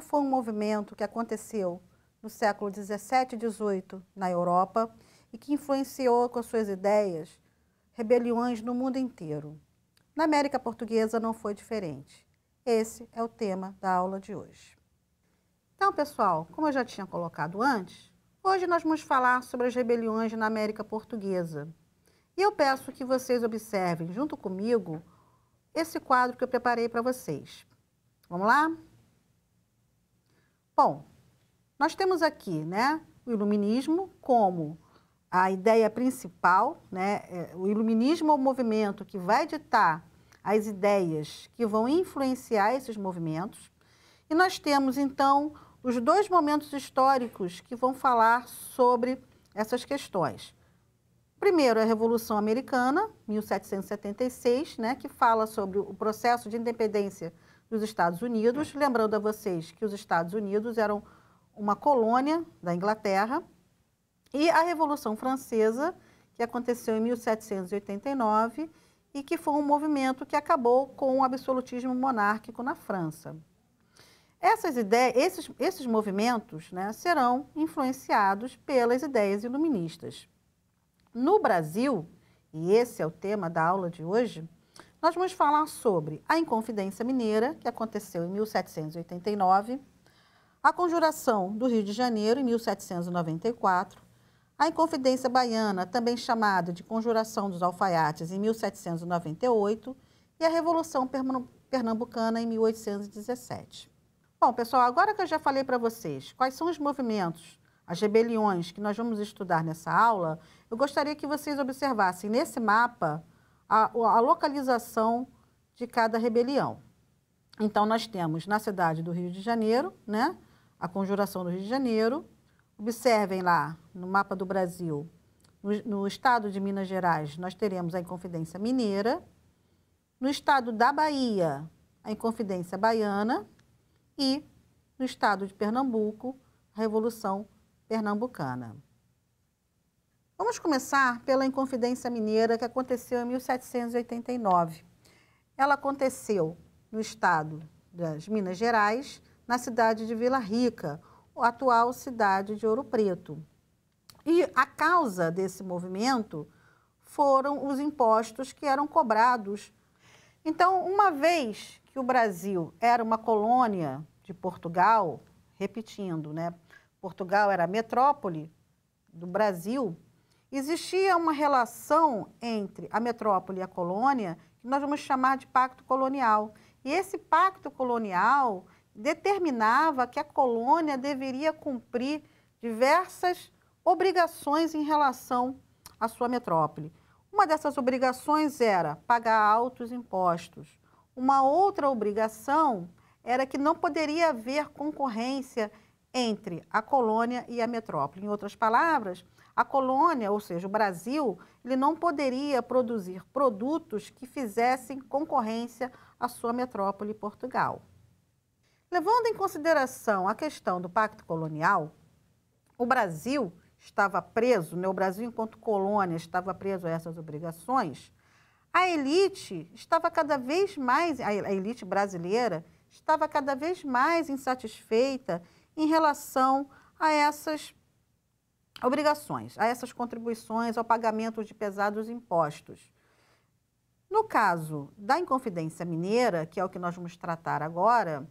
foi um movimento que aconteceu no século 17 e 18 na Europa e que influenciou com suas ideias rebeliões no mundo inteiro. Na América Portuguesa não foi diferente. Esse é o tema da aula de hoje. Então, pessoal, como eu já tinha colocado antes, hoje nós vamos falar sobre as rebeliões na América Portuguesa. E eu peço que vocês observem, junto comigo, esse quadro que eu preparei para vocês. Vamos lá? Bom, nós temos aqui né, o iluminismo como a ideia principal, né, é, o iluminismo é o movimento que vai ditar as ideias que vão influenciar esses movimentos. E nós temos, então, os dois momentos históricos que vão falar sobre essas questões. Primeiro, a Revolução Americana, 1776, né, que fala sobre o processo de independência dos Estados Unidos. Lembrando a vocês que os Estados Unidos eram uma colônia da Inglaterra e a Revolução Francesa, que aconteceu em 1789 e que foi um movimento que acabou com o absolutismo monárquico na França. Essas ideias, esses, esses movimentos né, serão influenciados pelas ideias iluministas. No Brasil, e esse é o tema da aula de hoje, nós vamos falar sobre a Inconfidência Mineira, que aconteceu em 1789, a Conjuração do Rio de Janeiro, em 1794, a Inconfidência Baiana, também chamada de Conjuração dos Alfaiates, em 1798, e a Revolução Pernambucana, em 1817. Bom, pessoal, agora que eu já falei para vocês quais são os movimentos, as rebeliões que nós vamos estudar nessa aula, eu gostaria que vocês observassem nesse mapa a, a localização de cada rebelião. Então, nós temos na cidade do Rio de Janeiro, né, a conjuração do Rio de Janeiro. Observem lá no mapa do Brasil, no, no estado de Minas Gerais, nós teremos a Inconfidência Mineira. No estado da Bahia, a Inconfidência Baiana. E no estado de Pernambuco, a Revolução Pernambucana. Vamos começar pela Inconfidência Mineira, que aconteceu em 1789. Ela aconteceu no estado das Minas Gerais, na cidade de Vila Rica, a atual cidade de Ouro Preto. E a causa desse movimento foram os impostos que eram cobrados. Então, uma vez que o Brasil era uma colônia de Portugal, repetindo, né? Portugal era a metrópole do Brasil, existia uma relação entre a metrópole e a colônia que nós vamos chamar de pacto colonial. E esse pacto colonial determinava que a colônia deveria cumprir diversas obrigações em relação à sua metrópole. Uma dessas obrigações era pagar altos impostos. Uma outra obrigação era que não poderia haver concorrência entre a colônia e a metrópole. Em outras palavras, a colônia, ou seja, o Brasil, ele não poderia produzir produtos que fizessem concorrência à sua metrópole Portugal. Levando em consideração a questão do pacto colonial, o Brasil estava preso, né? o Brasil, enquanto colônia, estava preso a essas obrigações. A elite estava cada vez mais, a elite brasileira, estava cada vez mais insatisfeita em relação a essas obrigações, a essas contribuições, ao pagamento de pesados impostos. No caso da Inconfidência Mineira, que é o que nós vamos tratar agora,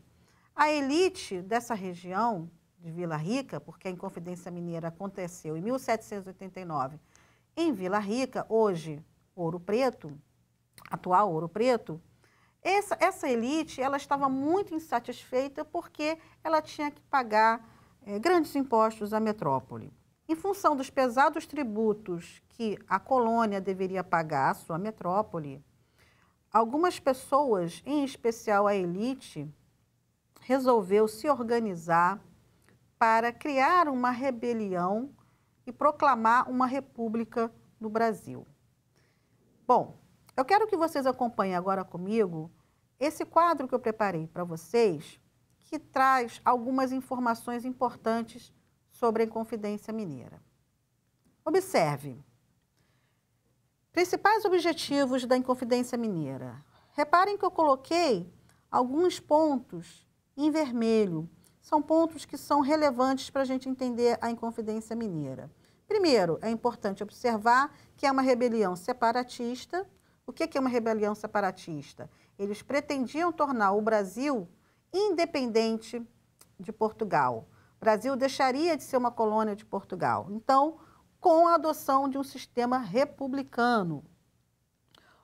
a elite dessa região de Vila Rica, porque a Inconfidência Mineira aconteceu em 1789 em Vila Rica, hoje Ouro Preto, atual Ouro Preto, essa, essa elite ela estava muito insatisfeita porque ela tinha que pagar eh, grandes impostos à metrópole. Em função dos pesados tributos que a colônia deveria pagar à sua metrópole, algumas pessoas, em especial a elite, resolveu se organizar para criar uma rebelião e proclamar uma república no Brasil. Bom, eu quero que vocês acompanhem agora comigo esse quadro que eu preparei para vocês, que traz algumas informações importantes sobre a Inconfidência Mineira. Observe. Principais objetivos da Inconfidência Mineira. Reparem que eu coloquei alguns pontos em vermelho. São pontos que são relevantes para a gente entender a Inconfidência Mineira. Primeiro, é importante observar que é uma rebelião separatista. O que é uma rebelião separatista? Eles pretendiam tornar o Brasil independente de Portugal. Brasil deixaria de ser uma colônia de Portugal. Então, com a adoção de um sistema republicano.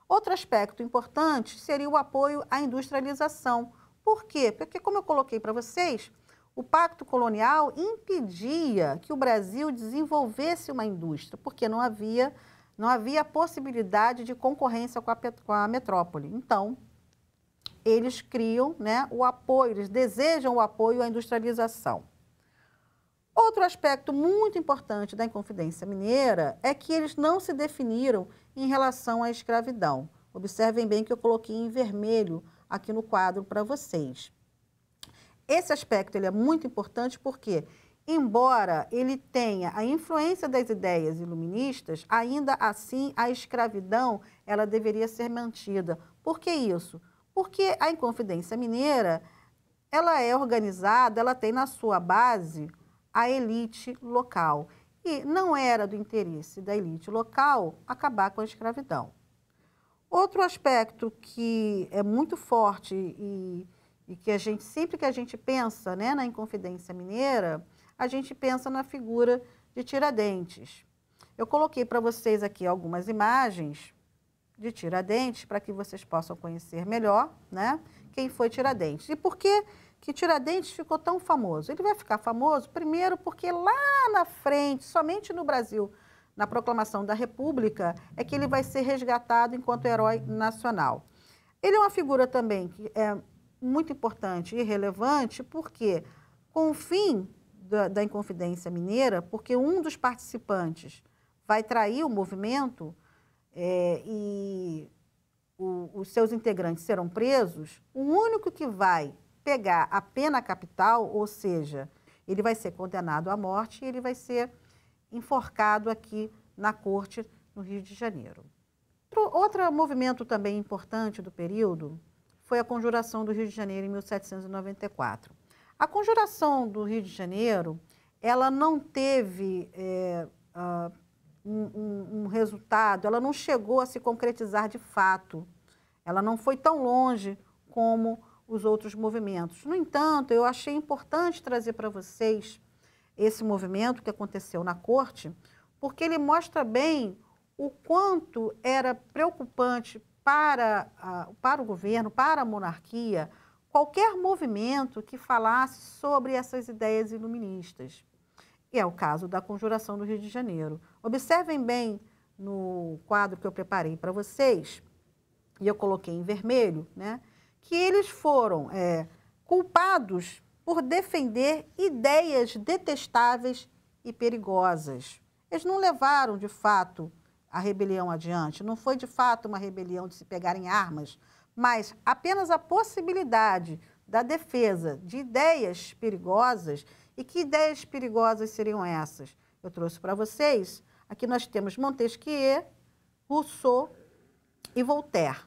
Outro aspecto importante seria o apoio à industrialização. Por quê? Porque, como eu coloquei para vocês, o pacto colonial impedia que o Brasil desenvolvesse uma indústria, porque não havia, não havia possibilidade de concorrência com a, com a metrópole. Então, eles criam né, o apoio, eles desejam o apoio à industrialização. Outro aspecto muito importante da Inconfidência Mineira é que eles não se definiram em relação à escravidão. Observem bem que eu coloquei em vermelho aqui no quadro para vocês. Esse aspecto ele é muito importante porque, embora ele tenha a influência das ideias iluministas, ainda assim a escravidão ela deveria ser mantida. Por que isso? Porque a Inconfidência Mineira ela é organizada, ela tem na sua base a elite local. E não era do interesse da elite local acabar com a escravidão. Outro aspecto que é muito forte e, e que a gente, sempre que a gente pensa né, na Inconfidência Mineira, a gente pensa na figura de Tiradentes. Eu coloquei para vocês aqui algumas imagens de Tiradentes para que vocês possam conhecer melhor né, quem foi Tiradentes. E por que que Tiradentes ficou tão famoso? Ele vai ficar famoso, primeiro, porque lá na frente, somente no Brasil, na proclamação da República, é que ele vai ser resgatado enquanto herói nacional. Ele é uma figura também que é muito importante e relevante, porque com o fim da, da Inconfidência Mineira, porque um dos participantes vai trair o movimento é, e o, os seus integrantes serão presos, o único que vai pegar a pena capital, ou seja, ele vai ser condenado à morte e ele vai ser enforcado aqui na corte no Rio de Janeiro. Outro movimento também importante do período foi a conjuração do Rio de Janeiro em 1794. A conjuração do Rio de Janeiro, ela não teve é, uh, um, um, um resultado, ela não chegou a se concretizar de fato. Ela não foi tão longe como os outros movimentos. No entanto, eu achei importante trazer para vocês esse movimento que aconteceu na corte, porque ele mostra bem o quanto era preocupante para, para o governo, para a monarquia, qualquer movimento que falasse sobre essas ideias iluministas. E é o caso da Conjuração do Rio de Janeiro. Observem bem no quadro que eu preparei para vocês, e eu coloquei em vermelho, né? que eles foram é, culpados por defender ideias detestáveis e perigosas. Eles não levaram, de fato, a rebelião adiante, não foi, de fato, uma rebelião de se pegarem armas, mas apenas a possibilidade da defesa de ideias perigosas. E que ideias perigosas seriam essas? Eu trouxe para vocês. Aqui nós temos Montesquieu, Rousseau e Voltaire.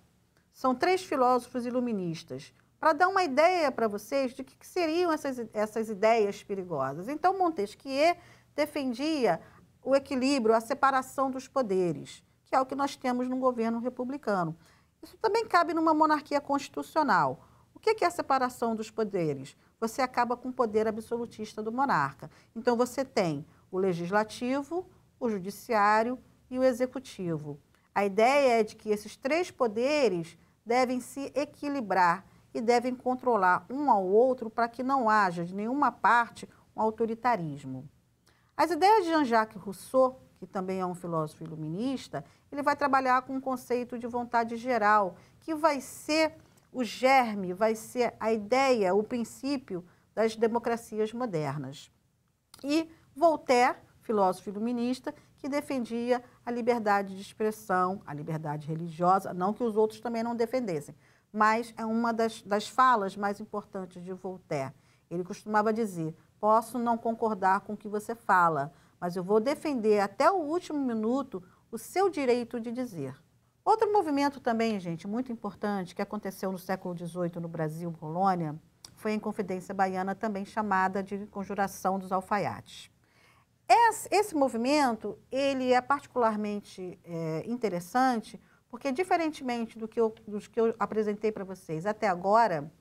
São três filósofos iluministas, para dar uma ideia para vocês de que, que seriam essas, essas ideias perigosas. Então, Montesquieu defendia o equilíbrio, a separação dos poderes, que é o que nós temos num governo republicano. Isso também cabe numa monarquia constitucional. O que é a separação dos poderes? Você acaba com o poder absolutista do monarca. Então, você tem o legislativo, o judiciário e o executivo. A ideia é de que esses três poderes devem se equilibrar e devem controlar um ao outro para que não haja de nenhuma parte um autoritarismo. As ideias de Jean-Jacques Rousseau, que também é um filósofo iluminista, ele vai trabalhar com o um conceito de vontade geral, que vai ser o germe, vai ser a ideia, o princípio das democracias modernas. E Voltaire, filósofo iluminista, que defendia a liberdade de expressão, a liberdade religiosa, não que os outros também não defendessem, mas é uma das, das falas mais importantes de Voltaire. Ele costumava dizer: posso não concordar com o que você fala, mas eu vou defender até o último minuto o seu direito de dizer. Outro movimento também, gente, muito importante, que aconteceu no século XVIII no Brasil, Polônia, foi a Inconfidência Baiana, também chamada de Conjuração dos Alfaiates. Esse movimento ele é particularmente é, interessante porque, diferentemente do que eu, dos que eu apresentei para vocês até agora,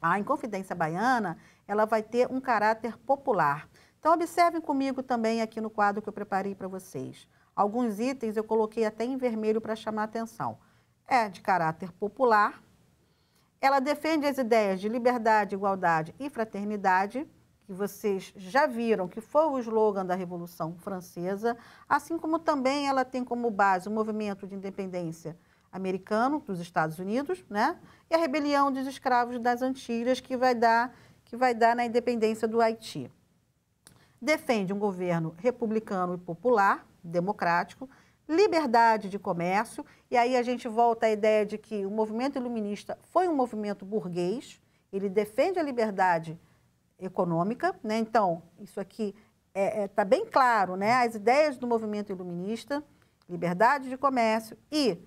a Inconfidência Baiana ela vai ter um caráter popular. Então, observem comigo também aqui no quadro que eu preparei para vocês. Alguns itens eu coloquei até em vermelho para chamar a atenção. É de caráter popular. Ela defende as ideias de liberdade, igualdade e fraternidade que vocês já viram, que foi o slogan da Revolução Francesa, assim como também ela tem como base o movimento de independência americano dos Estados Unidos, né? E a rebelião dos escravos das Antilhas que vai dar que vai dar na independência do Haiti. Defende um governo republicano e popular, democrático, liberdade de comércio, e aí a gente volta à ideia de que o movimento iluminista foi um movimento burguês, ele defende a liberdade econômica. Né? Então, isso aqui está é, é, tá bem claro, né? as ideias do movimento iluminista, liberdade de comércio e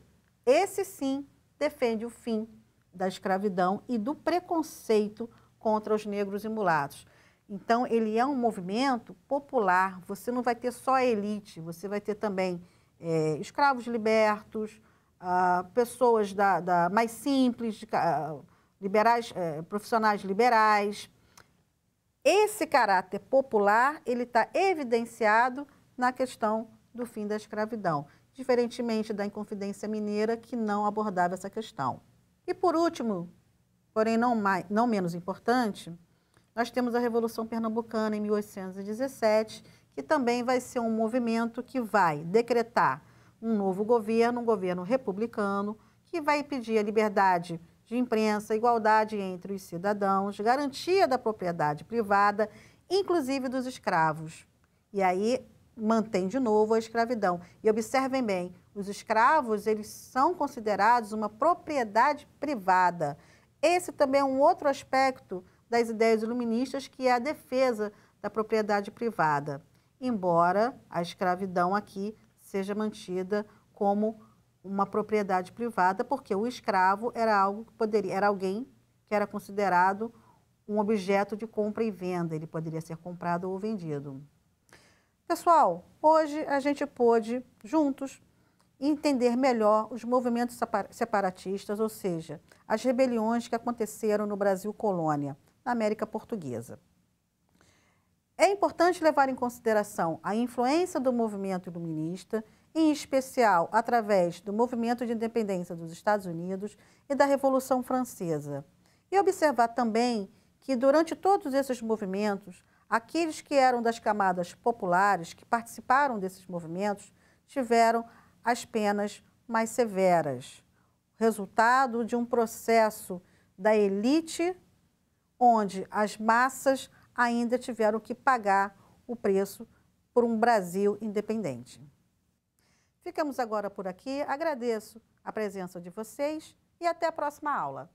esse sim defende o fim da escravidão e do preconceito contra os negros e mulatos. Então, ele é um movimento popular, você não vai ter só a elite, você vai ter também é, escravos libertos, ah, pessoas da, da, mais simples, de, ah, liberais, eh, profissionais liberais, esse caráter popular, ele está evidenciado na questão do fim da escravidão, diferentemente da Inconfidência Mineira, que não abordava essa questão. E por último, porém não, mais, não menos importante, nós temos a Revolução Pernambucana em 1817, que também vai ser um movimento que vai decretar um novo governo, um governo republicano, que vai pedir a liberdade de imprensa, igualdade entre os cidadãos, garantia da propriedade privada, inclusive dos escravos. E aí mantém de novo a escravidão. E observem bem, os escravos, eles são considerados uma propriedade privada. Esse também é um outro aspecto das ideias iluministas, que é a defesa da propriedade privada, embora a escravidão aqui seja mantida como uma propriedade privada, porque o escravo era algo que poderia, era alguém que era considerado um objeto de compra e venda, ele poderia ser comprado ou vendido. Pessoal, hoje a gente pôde juntos entender melhor os movimentos separatistas, ou seja, as rebeliões que aconteceram no Brasil colônia, na América Portuguesa. É importante levar em consideração a influência do movimento iluminista em especial através do movimento de independência dos Estados Unidos e da Revolução Francesa. E observar também que, durante todos esses movimentos, aqueles que eram das camadas populares, que participaram desses movimentos, tiveram as penas mais severas. Resultado de um processo da elite, onde as massas ainda tiveram que pagar o preço por um Brasil independente. Ficamos agora por aqui. Agradeço a presença de vocês e até a próxima aula.